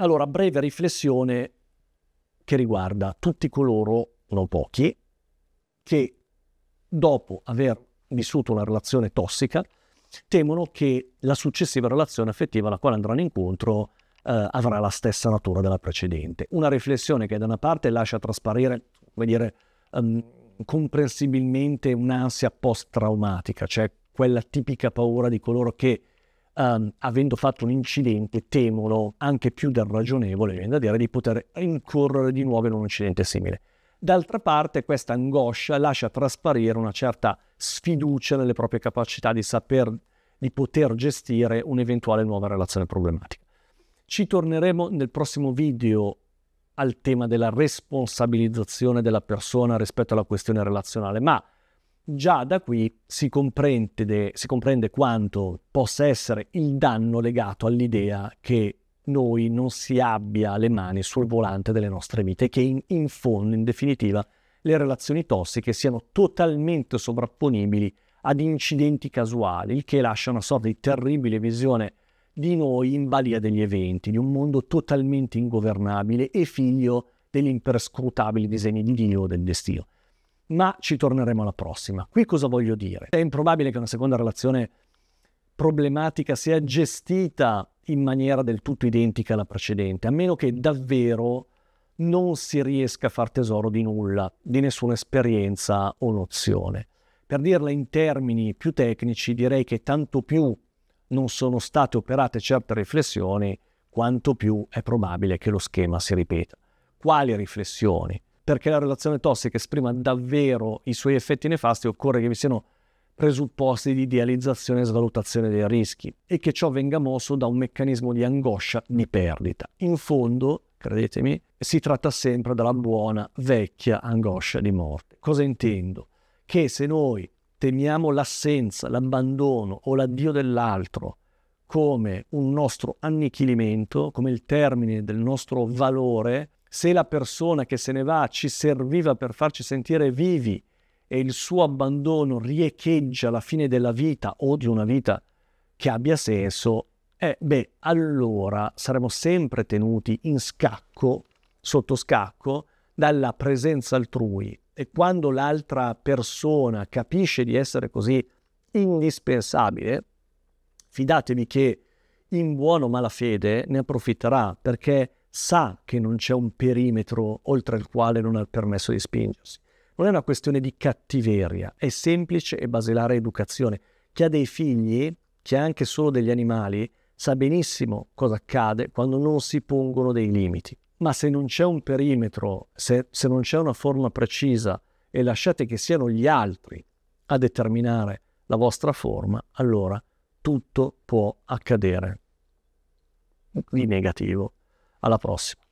Allora, breve riflessione che riguarda tutti coloro, non pochi, che dopo aver vissuto una relazione tossica temono che la successiva relazione affettiva alla quale andranno incontro eh, avrà la stessa natura della precedente. Una riflessione che da una parte lascia trasparire, come dire, um, comprensibilmente un'ansia post-traumatica, cioè quella tipica paura di coloro che um, avendo fatto un incidente, temono anche più del ragionevole, viene da dire, di poter incorrere di nuovo in un incidente simile. D'altra parte, questa angoscia lascia trasparire una certa sfiducia nelle proprie capacità di saper, di poter gestire un'eventuale nuova relazione problematica. Ci torneremo nel prossimo video al tema della responsabilizzazione della persona rispetto alla questione relazionale, ma Già da qui si comprende, si comprende quanto possa essere il danno legato all'idea che noi non si abbia le mani sul volante delle nostre vite, che in, in fondo, in definitiva, le relazioni tossiche siano totalmente sovrapponibili ad incidenti casuali, il che lascia una sorta di terribile visione di noi in balia degli eventi, di un mondo totalmente ingovernabile e figlio degli imperscrutabili disegni di Dio o del destino ma ci torneremo alla prossima. Qui cosa voglio dire? È improbabile che una seconda relazione problematica sia gestita in maniera del tutto identica alla precedente, a meno che davvero non si riesca a far tesoro di nulla, di nessuna esperienza o nozione. Per dirla in termini più tecnici, direi che tanto più non sono state operate certe riflessioni, quanto più è probabile che lo schema si ripeta. Quali riflessioni? perché la relazione tossica esprima davvero i suoi effetti nefasti, occorre che vi siano presupposti di idealizzazione e svalutazione dei rischi e che ciò venga mosso da un meccanismo di angoscia di perdita. In fondo, credetemi, si tratta sempre della buona vecchia angoscia di morte. Cosa intendo? Che se noi temiamo l'assenza, l'abbandono o l'addio dell'altro come un nostro annichilimento, come il termine del nostro valore, se la persona che se ne va ci serviva per farci sentire vivi e il suo abbandono riecheggia la fine della vita o di una vita che abbia senso, eh, beh, allora saremo sempre tenuti in scacco, sotto scacco, dalla presenza altrui. E quando l'altra persona capisce di essere così indispensabile, fidatevi che in buono malafede ne approfitterà perché sa che non c'è un perimetro oltre il quale non ha il permesso di spingersi. Non è una questione di cattiveria, è semplice e basilare educazione. Chi ha dei figli, chi ha anche solo degli animali, sa benissimo cosa accade quando non si pongono dei limiti. Ma se non c'è un perimetro, se, se non c'è una forma precisa e lasciate che siano gli altri a determinare la vostra forma, allora tutto può accadere di negativo. Alla prossima.